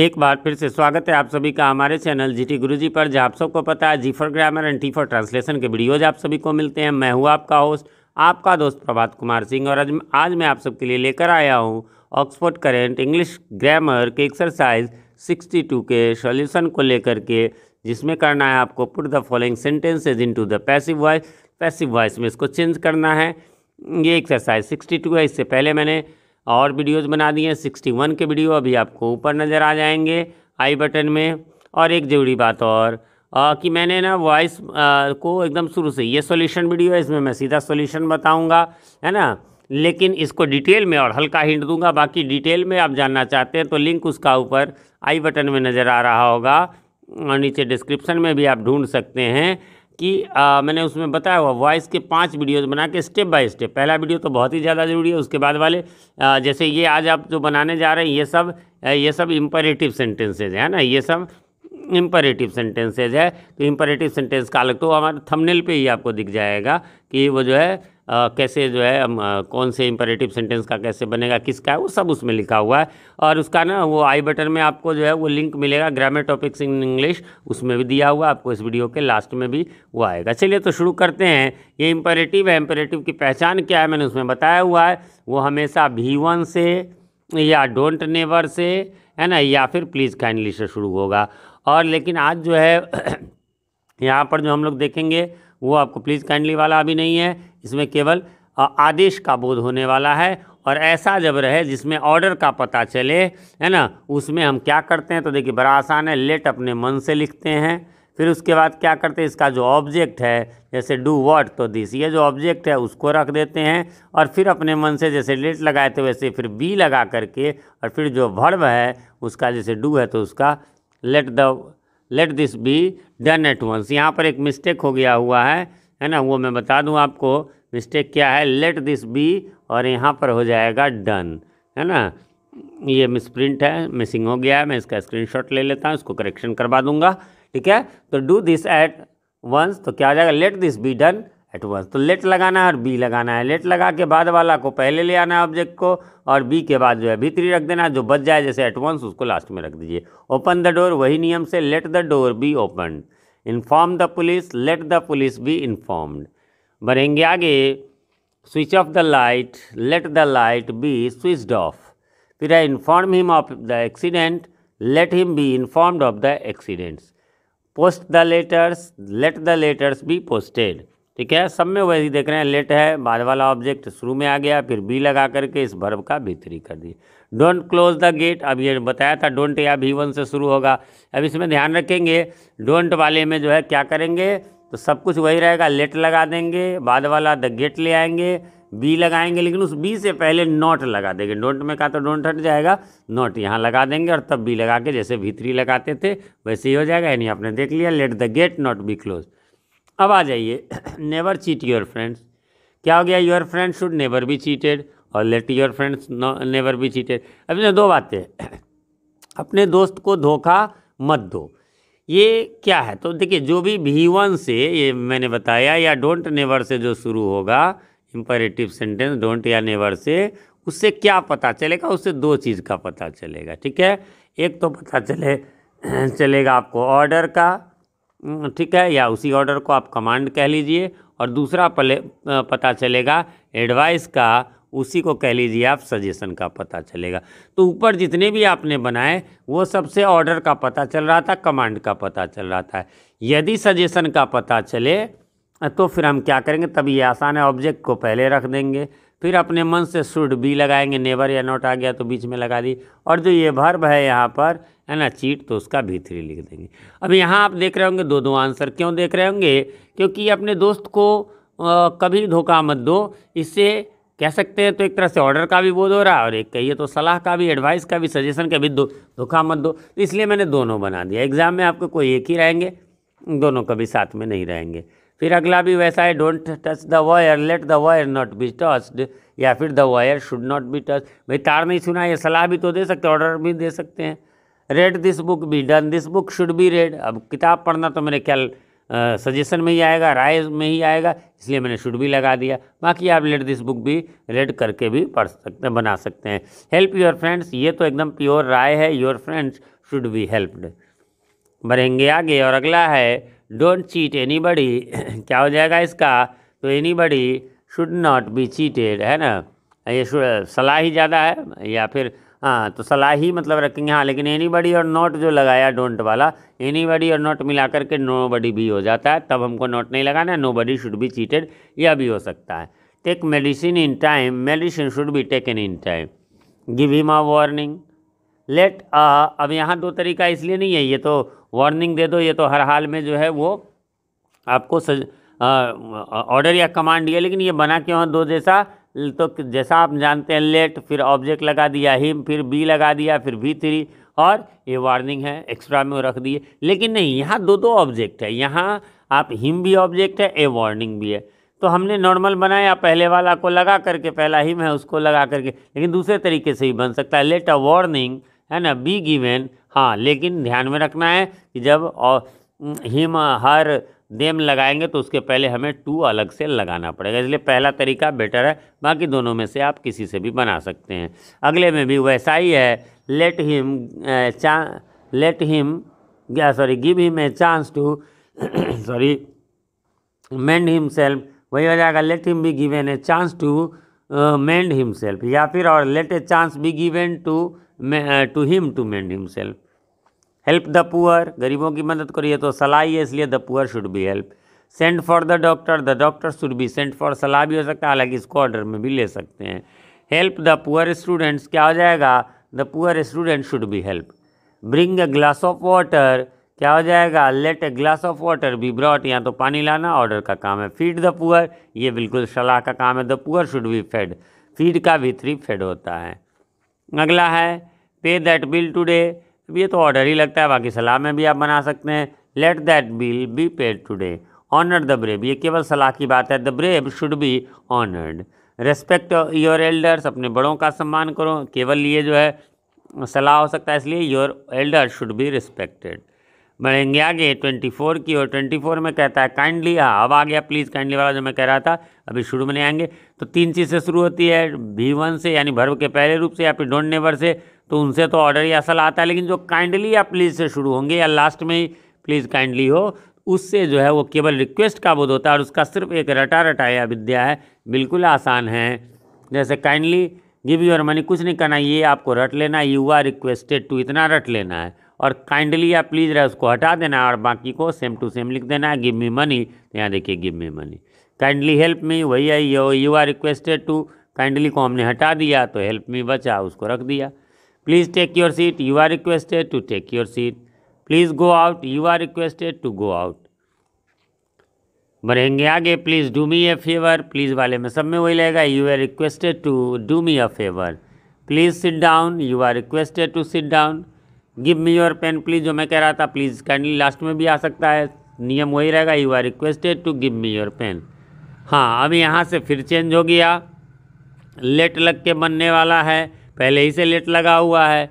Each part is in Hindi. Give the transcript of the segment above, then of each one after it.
एक बार फिर से स्वागत है आप सभी का हमारे चैनल जीटी गुरुजी पर जहाँ आप सबको पता है G for grammar and T for translation के वीडियोज आप सभी को मिलते हैं मैं हूँ आपका होस्ट आपका दोस्त प्रभात कुमार सिंह और आज आज मैं आप सबके लिए लेकर आया हूँ ऑक्सफोर्ड करेंट इंग्लिश ग्रामर के एक्सरसाइज टू के सोल्यूशन को लेकर के जिसमें करना है आपको put the following sentences into the passive voice passive voice में इसको चेंज करना है ये एक्सरसाइज टू है इससे पहले मैंने और वीडियोस बना दिए सिक्सटी वन के वीडियो अभी आपको ऊपर नज़र आ जाएंगे आई बटन में और एक ज़रूरी बात और आ, कि मैंने ना वॉइस को एकदम शुरू से ये सॉल्यूशन वीडियो है इसमें मैं सीधा सॉल्यूशन बताऊंगा है ना लेकिन इसको डिटेल में और हल्का हिंट दूंगा बाकी डिटेल में आप जानना चाहते हैं तो लिंक उसका ऊपर आई बटन में नज़र आ रहा होगा और नीचे डिस्क्रिप्शन में भी आप ढूंढ सकते हैं कि आ, मैंने उसमें बताया हुआ वॉइस के पांच वीडियोस बना के स्टेप बाय स्टेप पहला वीडियो तो बहुत ही ज़्यादा ज़रूरी है उसके बाद वाले आ, जैसे ये आज आप जो बनाने जा रहे हैं ये सब ये सब इम्परेटिव सेंटेंसेज है ना ये सब इम्परेटिव सेंटेंसेज है तो इम्परेटिव सेंटेंस का अलग तो हमारे थमनेल पे ही आपको दिख जाएगा कि वो जो है आ, कैसे जो है आ, कौन से इम्परेटिव सेंटेंस का कैसे बनेगा किसका है वो सब उसमें लिखा हुआ है और उसका ना वो आई बटन में आपको जो है वो लिंक मिलेगा ग्रामर टॉपिक्स इन इंग्लिश उसमें भी दिया हुआ आपको इस वीडियो के लास्ट में भी वो आएगा चलिए तो शुरू करते हैं ये इम्परेटिव है इम्परेटिव की पहचान क्या है मैंने उसमें बताया हुआ है वो हमेशा भी वन से या डोंट नेवर से है ना या फिर प्लीज़ काइंडली से शुरू होगा और लेकिन आज जो है यहाँ पर जो हम लोग देखेंगे वो आपको प्लीज़ काइंडली वाला अभी नहीं है इसमें केवल आदेश का बोध होने वाला है और ऐसा जब रहे जिसमें ऑर्डर का पता चले है ना उसमें हम क्या करते हैं तो देखिए बड़ा आसान है लेट अपने मन से लिखते हैं फिर उसके बाद क्या करते हैं इसका जो ऑब्जेक्ट है जैसे डू वॉट तो दिस ये जो ऑब्जेक्ट है उसको रख देते हैं और फिर अपने मन से जैसे लेट लगाए थे वैसे फिर बी लगा करके और फिर जो भर्व है उसका जैसे डू है तो उसका let the let this be done at once यहाँ पर एक मिस्टेक हो गया हुआ है है ना वो मैं बता दूं आपको मिस्टेक क्या है लेट दिस बी और यहाँ पर हो जाएगा डन है ना ये मिस प्रिंट है मिसिंग हो गया है मैं इसका स्क्रीनशॉट ले लेता हूँ इसको करेक्शन करवा दूंगा ठीक है तो डू दिस एट वंस तो क्या हो जाएगा let this be done at once तो लेट लगाना है और बी लगाना है लेट लगा के बाद वाला को पहले ले आना है ऑब्जेक्ट को और बी के बाद जो है भीतरी रख देना जो बच जाए जैसे एट वंस उसको लास्ट में रख दीजिए ओपन द डोर वही नियम से let the door be open inform the police let the police be informed बढ़ेंगे आगे switch off the light let the light be switched off फिर आई inform him of the accident let him be informed of the accidents post the letters let the letters be posted ठीक है सब में वही देख रहे हैं लेट है बाद वाला ऑब्जेक्ट शुरू में आ गया फिर बी लगा करके इस भर्व का भीतरी कर दिए डोंट क्लोज द गेट अब ये बताया था डोंट या भी वन से शुरू होगा अब इसमें ध्यान रखेंगे डोंट वाले में जो है क्या करेंगे तो सब कुछ वही रहेगा लेट लगा देंगे बाद वाला द गेट ले आएंगे बी लगाएंगे लेकिन उस बी से पहले नॉट लगा देंगे डोंट में कहा तो डोंट हट जाएगा नॉट यहाँ लगा देंगे और तब बी लगा के जैसे भीतरी लगाते थे वैसे ही हो जाएगा यानी आपने देख लिया let the gate not be close अब आ जाइए नेवर चीट योर फ्रेंड्स क्या हो गया your friend should never be cheated और let your friends never be cheated अब दो बातें अपने दोस्त को धोखा मत दो ये क्या है तो देखिए जो भी भी वन से ये मैंने बताया या डोंट नेवर से जो शुरू होगा इम्परेटिव सेंटेंस डोंट या नेवर से उससे क्या पता चलेगा उससे दो चीज़ का पता चलेगा ठीक है एक तो पता चले चलेगा आपको ऑर्डर का ठीक है या उसी ऑर्डर को आप कमांड कह लीजिए और दूसरा पले पता चलेगा एडवाइस का उसी को कह लीजिए आप सजेशन का पता चलेगा तो ऊपर जितने भी आपने बनाए वो सबसे ऑर्डर का पता चल रहा था कमांड का पता चल रहा था यदि सजेशन का पता चले तो फिर हम क्या करेंगे तब ये आसान है ऑब्जेक्ट को पहले रख देंगे फिर अपने मन से शुड बी लगाएंगे नेवर या नॉट आ गया तो बीच में लगा दी और जो ये भर्ब है यहाँ पर है ना चीट तो उसका भी थ्री लिख देंगे अब यहाँ आप देख रहे होंगे दो दो आंसर क्यों देख रहे होंगे क्योंकि अपने दोस्त को आ, कभी धोखा मत दो इससे कह सकते हैं तो एक तरह से ऑर्डर का भी बोध हो रहा है और एक कहिए तो सलाह का भी एडवाइस का भी सजेशन का भी दो धोखा मत दो तो इसलिए मैंने दोनों बना दिया एग्ज़ाम में आपको कोई एक ही रहेंगे दोनों कभी साथ में नहीं रहेंगे फिर अगला भी वैसा है don't touch the wire let the wire not be touched या फिर the wire should not be touch भाई तार नहीं सुना ये सलाह भी तो दे सकते ऑर्डर भी दे सकते हैं read this book be done this book should be read अब किताब पढ़ना तो मैंने क्या सजेशन में ही आएगा राय में ही आएगा इसलिए मैंने शुड भी लगा दिया बाकी आप लेट दिस बुक भी रेड करके भी पढ़ सकते बना सकते हैं हेल्प योर फ्रेंड्स ये तो एकदम प्योर राय है your friends should be helped बढ़ेंगे आगे और अगला है डोंट चीट एनी बडी क्या हो जाएगा इसका तो anybody should not be cheated है ना ये सलाह ही ज़्यादा है या फिर हाँ तो सलाह ही मतलब रखेंगे हाँ लेकिन एनी बडी और नॉट जो लगाया डोंट वाला एनी बडी और नॉट मिला करके नो बडी भी हो जाता है तब हमको नॉट नहीं लगाना nobody should be cheated यह भी हो सकता है take medicine in time medicine should be taken in time give him a warning let अब यहाँ दो तरीका इसलिए नहीं है ये तो वार्निंग दे दो ये तो हर हाल में जो है वो आपको ऑर्डर या कमांड दिया लेकिन ये बना क्यों दो जैसा तो जैसा आप जानते हैं लेट फिर ऑब्जेक्ट लगा दिया हिम फिर बी लगा दिया फिर भी थ्री और ये वार्निंग है एक्स्ट्रा में रख दिए लेकिन नहीं यहाँ दो दो ऑब्जेक्ट है यहाँ आप हिम भी ऑब्जेक्ट है ए वार्निंग भी है तो हमने नॉर्मल बनाया पहले वाला को लगा करके पहला हिम है उसको लगा करके लेकिन दूसरे तरीके से भी बन सकता है लेट अ वार्निंग है ना बी गिवेन हाँ लेकिन ध्यान में रखना है कि जब हिम हर नेम लगाएंगे तो उसके पहले हमें टू अलग से लगाना पड़ेगा इसलिए पहला तरीका बेटर है बाकी दोनों में से आप किसी से भी बना सकते हैं अगले में भी वैसा ही है लेट हिम चा let him sorry give him a chance to sorry mend himself वही हो जाएगा let him be given a chance to mend himself या फिर और let a chance be given to to him to mend himself help the poor गरीबों की मदद करिए तो सलाह ही है इसलिए the poor should be help send for the doctor the doctor should be send for सलाह भी हो सकता है हालांकि इसको ऑर्डर में भी ले सकते हैं हेल्प द पुअर स्टूडेंट्स क्या हो जाएगा the poor student should be help bring a glass of water क्या हो जाएगा let a glass of water be brought या तो पानी लाना ऑर्डर का काम है फीड द पुअर ये बिल्कुल सलाह का काम है the poor should be fed feed का भी थ्री फेड होता है अगला है पे दैट बिल टूडे तो ये तो ऑर्डर ही लगता है बाकी सलाह में भी आप बना सकते हैं let that bill be paid today honoured the brave ये केवल सलाह की बात है the brave should be honoured respect your elders अपने बड़ों का सम्मान करो केवल ये जो है सलाह हो सकता है इसलिए your elder should be respected बढ़ेंगे आगे ट्वेंटी फोर की और ट्वेंटी फोर में कहता है काइंडली हाँ अब आ गया प्लीज़ काइंडली वाला जो मैं कह रहा था अभी शुरू में नहीं आएंगे तो तीन चीज़ से शुरू होती है भी वन से यानी भर्व के पहले रूप से या फिर डोंट नेवर से तो उनसे तो ऑर्डर ही असल आता है लेकिन जो काइंडली या प्लीज़ से शुरू होंगे या लास्ट में ही प्लीज़ काइंडली हो उससे जो है वो केवल रिक्वेस्ट का बोध होता है और उसका सिर्फ एक रटा रटाया विद्या है बिल्कुल आसान है जैसे काइंडली गिव योर मनी कुछ नहीं करना ये आपको रट लेना यू आर रिक्वेस्टेड टू इतना रट लेना है और काइंडली या प्लीज़ रहे उसको हटा देना और बाकी को सेम टू सेम लिख देना है गिव मी मनी तो यहाँ देखिए give me money kindly help me वही है यो you are requested to kindly को हमने हटा दिया तो हेल्प मी बचा उसको रख दिया Please take your seat. You are requested to take your seat. Please go out. You are requested to go out. बढ़ेंगे आगे please do me a favour please वाले में सब में वही लगेगा you are requested to do me a favour please sit down you are requested to sit down give me your pen please जो मैं कह रहा था प्लीज़ काइंडली लास्ट में भी आ सकता है नियम वही रहेगा you are requested to give me your pen हाँ अब यहाँ से फिर चेंज हो गया लेट लग के बनने वाला है पहले ही से लेट लगा हुआ है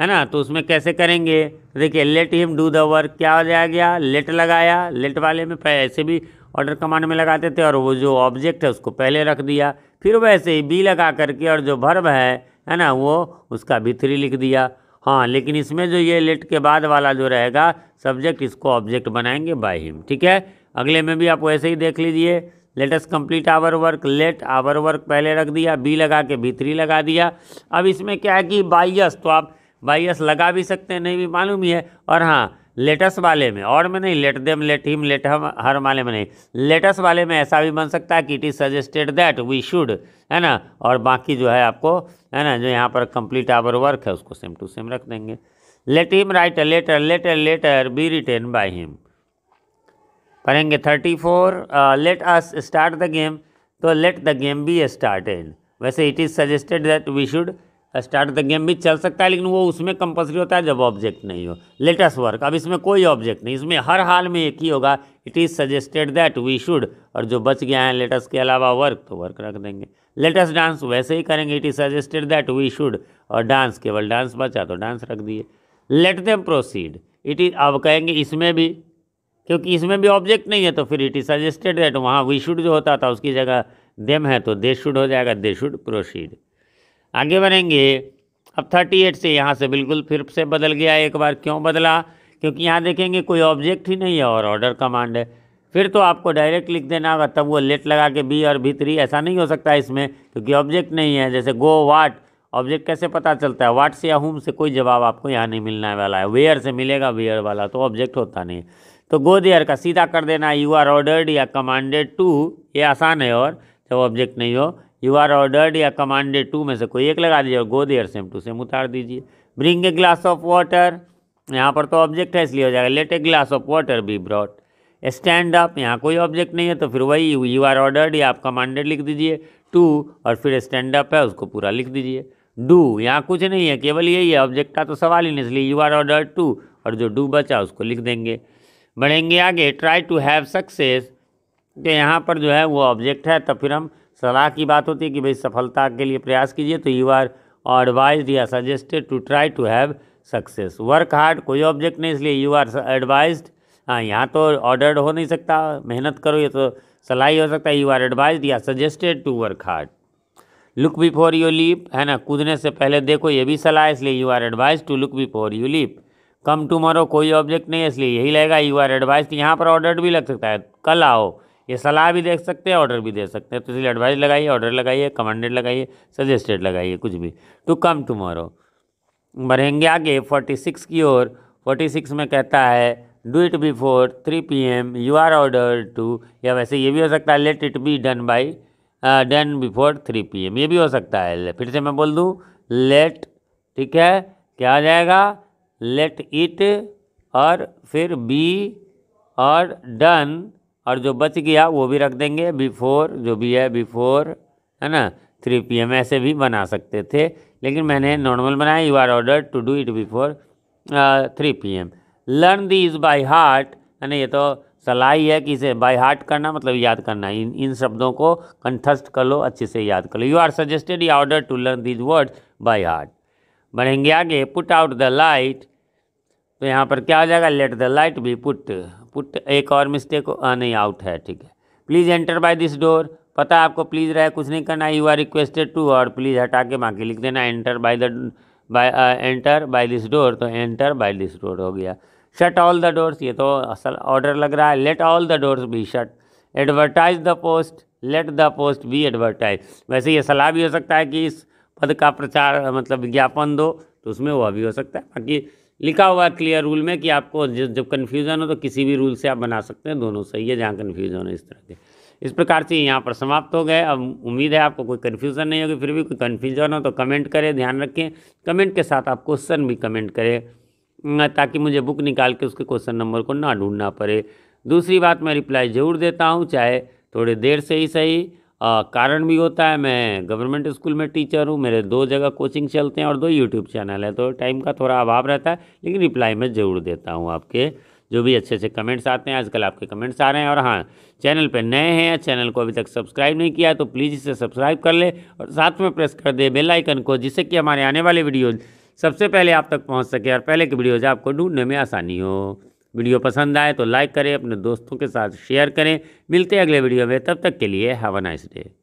है ना तो उसमें कैसे करेंगे तो देखिए let him do the work क्या हो जाया गया लेट लगाया लेट वाले में ऐसे भी ऑर्डर कमांड में लगाते थे और वो जो ऑब्जेक्ट है उसको पहले रख दिया फिर वैसे ही बी लगा करके और जो भर्व है है ना वो उसका भी थ्री लिख दिया हाँ लेकिन इसमें जो ये लेट के बाद वाला जो रहेगा सब्जेक्ट इसको ऑब्जेक्ट बनाएंगे बाय हिम ठीक है अगले में भी आप वैसे ही देख लीजिए us complete our work let our work पहले रख दिया बी लगा के बी थ्री लगा दिया अब इसमें क्या है कि बाइयस तो आप बाइयस लगा भी सकते हैं नहीं भी मालूम ही है और हाँ लेटस वाले में और में नहीं let them let him let हम हर वाले में नहीं लेटस वाले में ऐसा भी बन सकता है कि it is suggested that we should है ना और बाकी जो है आपको है ना जो यहाँ पर कंप्लीट आवर वर्क है उसको सेम टू सेम रख देंगे let him write letter letter letter be written by him पढ़ेंगे thirty four let us start the game तो let the game be started वैसे it is suggested that we should start the game भी चल सकता है लेकिन वो उसमें कंपलसरी होता है जब ऑब्जेक्ट नहीं हो लेटेस्ट वर्क अब इसमें कोई ऑब्जेक्ट नहीं इसमें हर हाल में एक ही होगा it is suggested that we should और जो बच गया है लेटेस्ट के अलावा वर्क तो वर्क रख देंगे लेटेस्ट डांस वैसे ही करेंगे it is suggested that we should और डांस केवल डांस बचा तो डांस रख दिए let them proceed it is अब कहेंगे इसमें भी क्योंकि इसमें भी ऑब्जेक्ट नहीं है तो फिर इट इज सजेस्टेड दैट वहाँ वी शुड जो होता था उसकी जगह देम है तो दे शुड हो जाएगा दे शुड प्रोसीड आगे बढ़ेंगे अब थर्टी एट से यहाँ से बिल्कुल फिर से बदल गया एक बार क्यों बदला क्योंकि यहाँ देखेंगे कोई ऑब्जेक्ट ही नहीं है और ऑर्डर कमांड है फिर तो आपको डायरेक्ट लिख देना होगा तब वो लेट लगा के बी और भी थ्री ऐसा नहीं हो सकता इसमें क्योंकि ऑब्जेक्ट नहीं है जैसे गो वाट ऑब्जेक्ट कैसे पता चलता है वाट से या होम से कोई जवाब आपको यहाँ नहीं मिलने वाला है वेयर से मिलेगा वेयर वाला तो ऑब्जेक्ट होता नहीं तो गो देयर का सीधा कर देना यू आर ऑर्डर्ड या कमांडेड टू ये आसान है और जब ऑब्जेक्ट नहीं हो यू आर ऑर्डर्ड या कमांडेड टू में से कोई एक लगा दीजिए और go there same to same उतार दीजिए bring a glass of water यहाँ पर तो ऑब्जेक्ट है इसलिए हो जाएगा let a glass of water be brought stand up यहाँ कोई ऑब्जेक्ट नहीं है तो फिर वही यू आर ऑर्डर्ड या आप कमांडेड लिख दीजिए टू और फिर स्टैंड अप है उसको पूरा लिख दीजिए डू यहाँ कुछ नहीं है केवल यही है ऑब्जेक्ट का तो सवाल ही नहीं इसलिए यू आर ऑर्डर टू और जो डू बचा उसको लिख देंगे बढ़ेंगे आगे ट्राई टू हैव सक्सेस तो यहाँ पर जो है वो ऑब्जेक्ट है तब तो फिर हम सलाह की बात होती है कि भाई सफलता के लिए प्रयास कीजिए तो यू आर एडवाइज या suggested to try to have success work hard कोई ऑब्जेक्ट नहीं इसलिए यू आर एडवाइज हाँ यहाँ तो ऑर्डर्ड हो नहीं सकता मेहनत करो ये तो सलाह ही हो सकता है यू आर एडवाइज या suggested to work hard look before you leap है ना कूदने से पहले देखो ये भी सलाह इसलिए you are advise to look before you leap come tomorrow कोई ऑब्जेक्ट नहीं है इसलिए यही लगेगा यू आर एडवाइस तो यहाँ पर ऑर्डर भी लग सकता है कल आओ ये सलाह भी देख सकते हैं ऑर्डर भी दे सकते हैं तो इसलिए एडवाइस लगाइए ऑर्डर लगाइए कमांडेड लगाइए सजेस्टेड लगाइए कुछ भी टू तो कम टूमारो बढ़ेंगे आगे फोर्टी सिक्स की ओर फोर्टी सिक्स में कहता है do it before three P M you are order to या वैसे ये भी हो सकता है let it be done by done before three P M ये भी हो सकता है फिर से मैं बोल दूँ लेट ठीक है क्या आ जाएगा लेट इट और फिर बी और डन और जो बच गया वो भी रख देंगे बिफोर जो भी है बिफोर है ना थ्री पी एम ऐसे भी बना सकते थे लेकिन मैंने नॉर्मल बनाया you are order to do it before three P M learn these by heart है ना ये तो सलाह ही है कि इसे बाई हार्ट करना मतलब याद करना इन इन शब्दों को कंठस्थ कर लो अच्छे से याद कर लो you are suggested you order to learn these word by heart बढ़ेंगे आगे पुट आउट द लाइट तो यहाँ पर क्या हो जाएगा let the light be put put एक और मिस्टेक नहीं आउट है ठीक है please enter by this door पता आपको प्लीज़ रहे कुछ नहीं करना यू आर रिक्वेस्टेड टू और प्लीज़ हटा के बाकी लिख देना enter by the by enter by this door तो एंटर बाय दिस डोर हो गया शट ऑल द डोर्स ये तो असल ऑर्डर लग रहा है let all the doors be shut advertise the post let the post be advertise वैसे ये सलाह भी हो सकता है कि इस पद का प्रचार मतलब विज्ञापन दो तो उसमें वह भी हो सकता है बाकी लिखा हुआ है क्लियर रूल में कि आपको जब कन्फ्यूज़न हो तो किसी भी रूल से आप बना सकते हैं दोनों सही है जहाँ कन्फ्यूज़न हो इस तरह के इस प्रकार से यहाँ पर समाप्त हो गए अब उम्मीद है आपको कोई कन्फ्यूज़न नहीं होगी फिर भी कोई कन्फ्यूज़न हो तो कमेंट करें ध्यान रखें कमेंट के साथ आप क्वेश्चन भी कमेंट करें ताकि मुझे बुक निकाल के उसके क्वेश्चन नंबर को ना ढूंढना पड़े दूसरी बात मैं रिप्लाई ज़रूर देता हूँ चाहे थोड़े देर से ही सही आ, कारण भी होता है मैं गवर्नमेंट स्कूल में टीचर हूँ मेरे दो जगह कोचिंग चलते हैं और दो यूट्यूब चैनल है तो टाइम का थोड़ा अभाव रहता है लेकिन रिप्लाई मैं ज़रूर देता हूँ आपके जो भी अच्छे अच्छे कमेंट्स आते हैं आजकल आपके कमेंट्स आ रहे हैं और हाँ चैनल पर नए हैं या चैनल को अभी तक सब्सक्राइब नहीं किया है तो प्लीज़ इसे सब्सक्राइब कर ले और साथ में प्रेस कर दे बेल आइकन को जिससे कि हमारे आने वाले वीडियोज़ सबसे पहले आप तक पहुँच सके और पहले के वीडियोज़ आपको ढूंढने में आसानी हो वीडियो पसंद आए तो लाइक करें अपने दोस्तों के साथ शेयर करें मिलते हैं अगले वीडियो में तब तक के लिए हैव अ नाइस डे